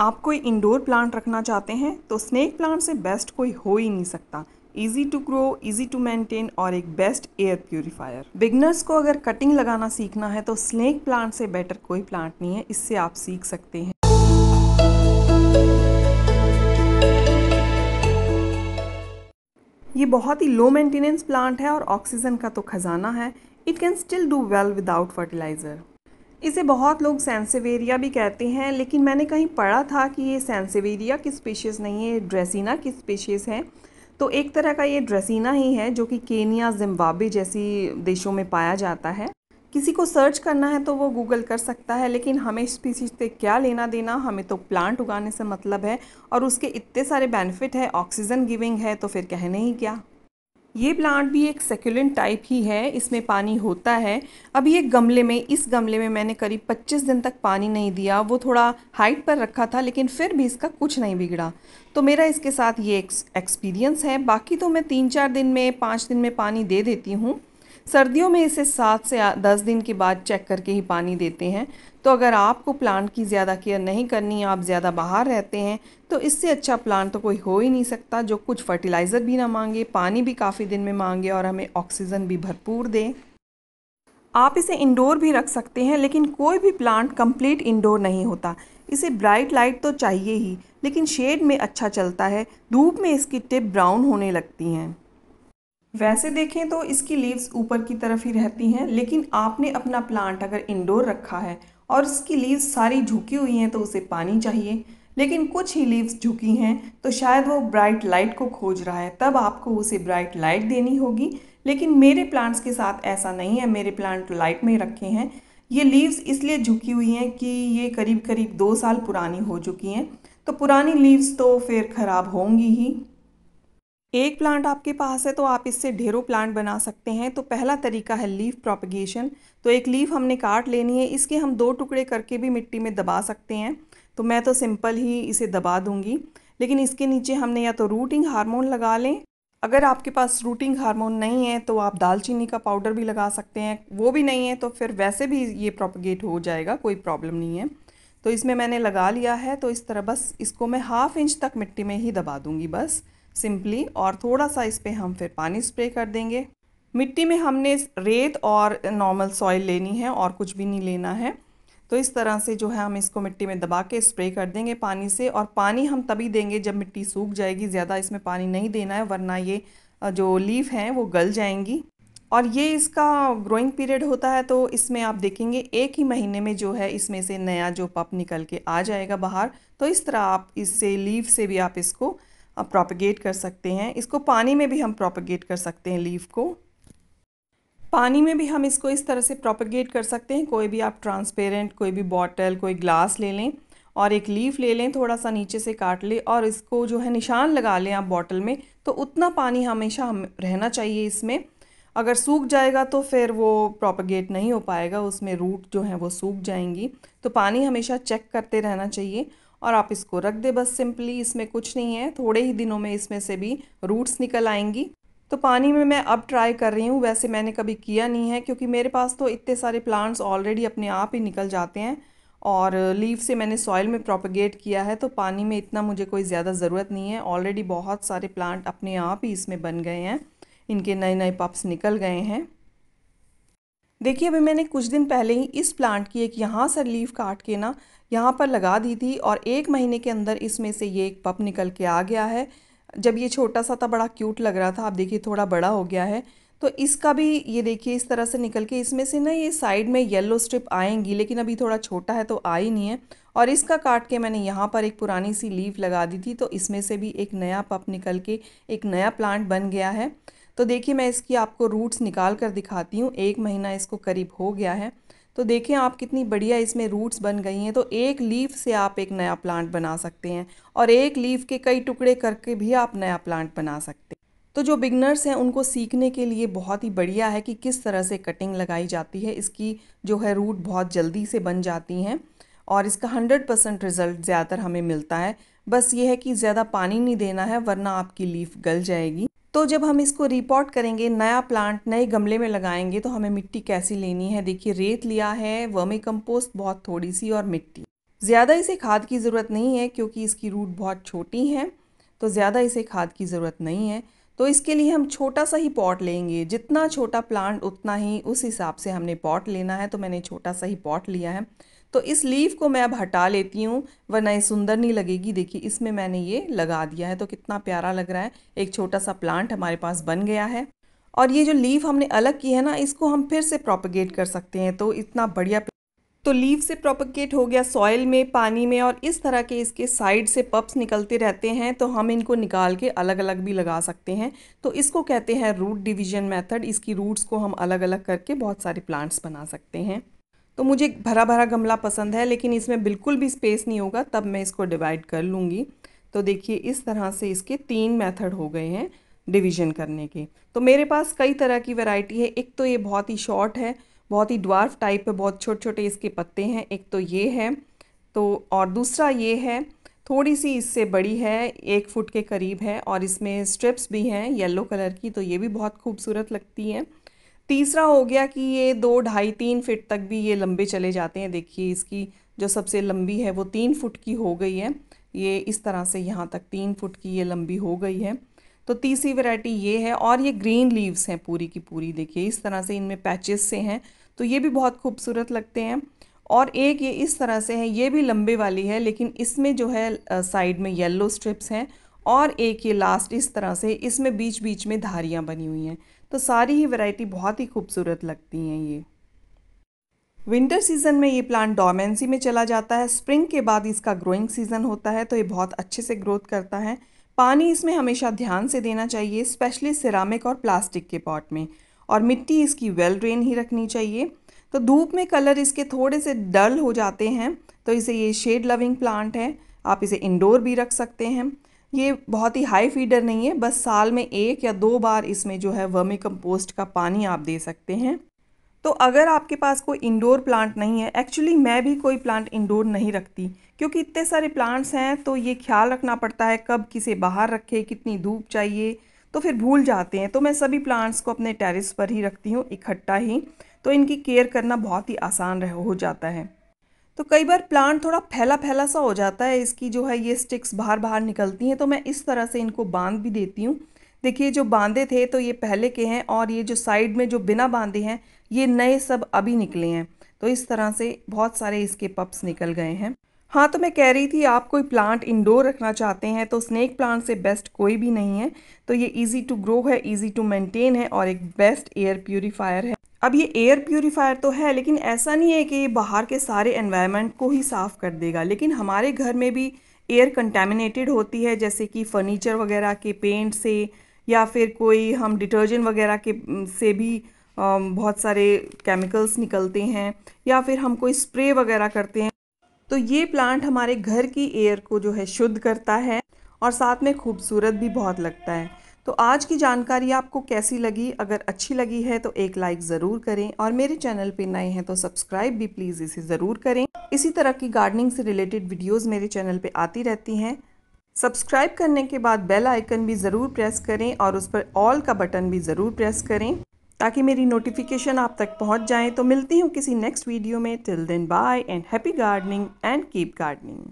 आप कोई indoor plant रखना चाहते हैं तो स्नेक प्लांट से बेस्ट कोई हो ही नहीं सकता easy to grow easy to maintain और एक बेस्ट एयर प्योरीफायर बिगनर्स को अगर कटिंग लगाना सीखना है तो स्नेक प्लांट से बेटर कोई प्लांट नहीं है इससे आप सीख सकते हैं ये बहुत ही लो मेंटेनेंस प्लांट है और ऑक्सीजन का तो खजाना है it can still do well without fertiliser इसे बहुत लोग सेंसेवेरिया भी कहते हैं लेकिन मैंने कहीं पढ़ा था कि ये सेंसेवेरिया की स्पीशीज़ नहीं है ड्रेसिना की स्पीशीज़ है तो एक तरह का ये ड्रेसिना ही है जो कि केनिया जिम्बाब्वे जैसी देशों में पाया जाता है किसी को सर्च करना है तो वो गूगल कर सकता है लेकिन हमें स्पीसीज से क्या लेना देना हमें तो प्लांट उगाने से मतलब है और उसके इतने सारे बेनिफिट है ऑक्सीजन गिविंग है तो फिर कहने ही क्या ये प्लांट भी एक सेक्यूलेंट टाइप ही है इसमें पानी होता है अब ये गमले में इस गमले में मैंने करीब 25 दिन तक पानी नहीं दिया वो थोड़ा हाइट पर रखा था लेकिन फिर भी इसका कुछ नहीं बिगड़ा तो मेरा इसके साथ ये एक्सपीरियंस है बाकी तो मैं तीन चार दिन में पाँच दिन में पानी दे देती हूँ सर्दियों में इसे सात से दस दिन के बाद चेक करके ही पानी देते हैं तो अगर आपको प्लांट की ज़्यादा केयर नहीं करनी आप ज़्यादा बाहर रहते हैं तो इससे अच्छा प्लांट तो कोई हो ही नहीं सकता जो कुछ फर्टिलाइज़र भी ना मांगे पानी भी काफ़ी दिन में मांगे और हमें ऑक्सीजन भी भरपूर दें आप इसे इंडोर भी रख सकते हैं लेकिन कोई भी प्लांट कंप्लीट इंडोर नहीं होता इसे ब्राइट लाइट तो चाहिए ही लेकिन शेड में अच्छा चलता है धूप में इसकी टिप ब्राउन होने लगती हैं वैसे देखें तो इसकी लीव्स ऊपर की तरफ ही रहती हैं लेकिन आपने अपना प्लांट अगर इंडोर रखा है और इसकी लीव्स सारी झुकी हुई हैं तो उसे पानी चाहिए लेकिन कुछ ही लीव्स झुकी हैं तो शायद वो ब्राइट लाइट को खोज रहा है तब आपको उसे ब्राइट लाइट देनी होगी लेकिन मेरे प्लांट्स के साथ ऐसा नहीं है मेरे प्लांट लाइट में रखे हैं ये लीव्स इसलिए झुकी हुई हैं कि ये करीब करीब दो साल पुरानी हो चुकी हैं तो पुरानी लीव्स तो फिर ख़राब होंगी ही एक प्लांट आपके पास है तो आप इससे ढेरों प्लांट बना सकते हैं तो पहला तरीका है लीफ प्रोपिगेशन तो एक लीफ हमने काट लेनी है इसके हम दो टुकड़े करके भी मिट्टी में दबा सकते हैं तो मैं तो सिंपल ही इसे दबा दूंगी लेकिन इसके नीचे हमने या तो रूटिंग हार्मोन लगा लें अगर आपके पास रूटिंग हार्मोन नहीं है तो आप दालचीनी का पाउडर भी लगा सकते हैं वो भी नहीं है तो फिर वैसे भी ये प्रोपगेट हो जाएगा कोई प्रॉब्लम नहीं है तो इसमें मैंने लगा लिया है तो इस तरह बस इसको मैं हाफ इंच तक मिट्टी में ही दबा दूँगी बस सिंपली और थोड़ा सा इस पर हम फिर पानी स्प्रे कर देंगे मिट्टी में हमने रेत और नॉर्मल सॉइल लेनी है और कुछ भी नहीं लेना है तो इस तरह से जो है हम इसको मिट्टी में दबा के स्प्रे कर देंगे पानी से और पानी हम तभी देंगे जब मिट्टी सूख जाएगी ज़्यादा इसमें पानी नहीं देना है वरना ये जो लीफ हैं वो गल जाएंगी और ये इसका ग्रोइंग पीरियड होता है तो इसमें आप देखेंगे एक ही महीने में जो है इसमें से नया जो पप निकल के आ जाएगा बाहर तो इस तरह आप इससे लीव से भी आप इसको आप कर सकते हैं इसको पानी में भी हम प्रोपिगेट कर सकते हैं लीफ को पानी में भी हम इसको इस तरह से प्रोपिगेट कर सकते हैं कोई भी आप ट्रांसपेरेंट कोई भी बॉटल कोई ग्लास ले लें और एक लीफ ले लें थोड़ा सा नीचे से काट लें और इसको जो है निशान लगा लें आप बॉटल में तो उतना पानी हमेशा हम रहना चाहिए इसमें अगर सूख जाएगा तो फिर वो प्रोपगेट नहीं हो पाएगा उसमें रूट जो है वो सूख जाएंगी तो पानी हमेशा चेक करते रहना चाहिए और आप इसको रख दे बस सिंपली इसमें कुछ नहीं है थोड़े ही दिनों में इसमें से भी रूट्स निकल आएंगी तो पानी में मैं अब ट्राई कर रही हूँ वैसे मैंने कभी किया नहीं है क्योंकि मेरे पास तो इतने सारे प्लांट्स ऑलरेडी अपने आप ही निकल जाते हैं और लीव से मैंने सॉइल में प्रोपगेट किया है तो पानी में इतना मुझे कोई ज़्यादा ज़रूरत नहीं है ऑलरेडी बहुत सारे प्लांट अपने आप ही इसमें बन गए हैं इनके नए नए पप्स निकल गए हैं देखिए अभी मैंने कुछ दिन पहले ही इस प्लांट की एक यहाँ से लीफ काट के ना यहाँ पर लगा दी थी और एक महीने के अंदर इसमें से ये एक पप निकल के आ गया है जब ये छोटा सा था बड़ा क्यूट लग रहा था आप देखिए थोड़ा बड़ा हो गया है तो इसका भी ये देखिए इस तरह से निकल के इसमें से ना ये साइड में येलो स्ट्रिप आएंगी लेकिन अभी थोड़ा छोटा है तो आ ही नहीं है और इसका काट के मैंने यहाँ पर एक पुरानी सी लीव लगा दी थी तो इसमें से भी एक नया पप निकल के एक नया प्लांट बन गया है तो देखिए मैं इसकी आपको रूट्स निकाल कर दिखाती हूँ एक महीना इसको करीब हो गया है तो देखें आप कितनी बढ़िया इसमें रूट्स बन गई हैं तो एक लीफ से आप एक नया प्लांट बना सकते हैं और एक लीफ के कई टुकड़े करके भी आप नया प्लांट बना सकते हैं तो जो बिगनर्स हैं उनको सीखने के लिए बहुत ही बढ़िया है कि किस तरह से कटिंग लगाई जाती है इसकी जो है रूट बहुत जल्दी से बन जाती हैं और इसका हंड्रेड परसेंट रिज़ल्ट ज़्यादातर हमें मिलता है बस ये है कि ज़्यादा पानी नहीं देना है वरना आपकी लीफ गल जाएगी तो जब हम इसको रिपोर्ट करेंगे नया प्लांट नए गमले में लगाएंगे तो हमें मिट्टी कैसी लेनी है देखिए रेत लिया है वर्मी कंपोस्ट बहुत थोड़ी सी और मिट्टी ज़्यादा इसे खाद की ज़रूरत नहीं है क्योंकि इसकी रूट बहुत छोटी हैं तो ज़्यादा इसे खाद की ज़रूरत नहीं है तो इसके लिए हम छोटा सा ही पॉट लेंगे जितना छोटा प्लांट उतना ही उस हिसाब से हमने पॉट लेना है तो मैंने छोटा सा ही पॉट लिया है तो इस लीफ को मैं अब हटा लेती हूँ वरना ये सुंदर नहीं लगेगी देखिए इसमें मैंने ये लगा दिया है तो कितना प्यारा लग रहा है एक छोटा सा प्लांट हमारे पास बन गया है और ये जो लीफ हमने अलग की है ना इसको हम फिर से प्रोपिगेट कर सकते हैं तो इतना बढ़िया तो लीव से प्रोपगेट हो गया सॉइल में पानी में और इस तरह के इसके साइड से पप्स निकलते रहते हैं तो हम इनको निकाल के अलग अलग भी लगा सकते हैं तो इसको कहते हैं रूट डिवीजन मेथड इसकी रूट्स को हम अलग अलग करके बहुत सारे प्लांट्स बना सकते हैं तो मुझे भरा भरा गमला पसंद है लेकिन इसमें बिल्कुल भी स्पेस नहीं होगा तब मैं इसको डिवाइड कर लूँगी तो देखिए इस तरह से इसके तीन मैथड हो गए हैं डिवीजन करने के तो मेरे पास कई तरह की वेराइटी है एक तो ये बहुत ही शॉर्ट है बहुत ही ड्वार्फ टाइप है बहुत छोटे छोटे इसके पत्ते हैं एक तो ये है तो और दूसरा ये है थोड़ी सी इससे बड़ी है एक फुट के करीब है और इसमें स्ट्रिप्स भी हैं येलो कलर की तो ये भी बहुत खूबसूरत लगती हैं तीसरा हो गया कि ये दो ढाई तीन फिट तक भी ये लंबे चले जाते हैं देखिए इसकी जो सबसे लंबी है वो तीन फुट की हो गई है ये इस तरह से यहाँ तक तीन फुट की ये लंबी हो गई है तो तीसरी वैरायटी ये है और ये ग्रीन लीव्स हैं पूरी की पूरी देखिए इस तरह से इनमें पैचेस से हैं तो ये भी बहुत खूबसूरत लगते हैं और एक ये इस तरह से है ये भी लंबे वाली है लेकिन इसमें जो है साइड में येलो स्ट्रिप्स हैं और एक ये लास्ट इस तरह से इसमें बीच बीच में धारियाँ बनी हुई हैं तो सारी ही वैरायटी बहुत ही खूबसूरत लगती हैं ये विंटर सीज़न में ये प्लांट डोमेंसी में चला जाता है स्प्रिंग के बाद इसका ग्रोइंग सीज़न होता है तो ये बहुत अच्छे से ग्रोथ करता है पानी इसमें हमेशा ध्यान से देना चाहिए स्पेशली सिरामिक और प्लास्टिक के पॉट में और मिट्टी इसकी वेल ड्रेन ही रखनी चाहिए तो धूप में कलर इसके थोड़े से डल हो जाते हैं तो इसे ये शेड लविंग प्लांट है आप इसे इंडोर भी रख सकते हैं ये बहुत ही हाई फीडर नहीं है बस साल में एक या दो बार इसमें जो है वर्मी कंपोस्ट का पानी आप दे सकते हैं तो अगर आपके पास कोई इंडोर प्लांट नहीं है एक्चुअली मैं भी कोई प्लांट इंडोर नहीं रखती क्योंकि इतने सारे प्लांट्स हैं तो ये ख्याल रखना पड़ता है कब किसे बाहर रखें कितनी धूप चाहिए तो फिर भूल जाते हैं तो मैं सभी प्लांट्स को अपने टेरिस पर ही रखती हूँ इकट्ठा ही तो इनकी केयर करना बहुत ही आसान रह हो जाता है तो कई बार प्लांट थोड़ा फैला फैला सा हो जाता है इसकी जो है ये स्टिक्स बाहर बाहर निकलती हैं तो मैं इस तरह से इनको बांध भी देती हूँ देखिए जो बांधे थे तो ये पहले के हैं और ये जो साइड में जो बिना बांधे हैं ये नए सब अभी निकले हैं तो इस तरह से बहुत सारे इसके पप्स निकल गए हैं हाँ तो मैं कह रही थी आप कोई प्लांट इंडोर रखना चाहते हैं तो स्नेक प्लांट से बेस्ट कोई भी नहीं है तो ये इजी टू ग्रो है इजी टू मेंटेन है और एक बेस्ट एयर प्योरीफायर है अब ये एयर प्योरीफायर तो है लेकिन ऐसा नहीं है कि ये बाहर के सारे एनवायरनमेंट को ही साफ़ कर देगा लेकिन हमारे घर में भी एयर कंटेमिनेटेड होती है जैसे कि फर्नीचर वगैरह के पेंट से या फिर कोई हम डिटर्जेंट वगैरह के से भी बहुत सारे केमिकल्स निकलते हैं या फिर हम कोई स्प्रे वगैरह करते हैं तो ये प्लांट हमारे घर की एयर को जो है शुद्ध करता है और साथ में खूबसूरत भी बहुत लगता है तो आज की जानकारी आपको कैसी लगी अगर अच्छी लगी है तो एक लाइक ज़रूर करें और मेरे चैनल पे नए हैं तो सब्सक्राइब भी प्लीज़ इसे ज़रूर करें इसी तरह की गार्डनिंग से रिलेटेड वीडियोस मेरे चैनल पे आती रहती हैं सब्सक्राइब करने के बाद बेल आइकन भी ज़रूर प्रेस करें और उस पर ऑल का बटन भी ज़रूर प्रेस करें ताकि मेरी नोटिफिकेशन आप तक पहुंच जाए तो मिलती हूँ किसी नेक्स्ट वीडियो में till then bye and happy gardening and keep gardening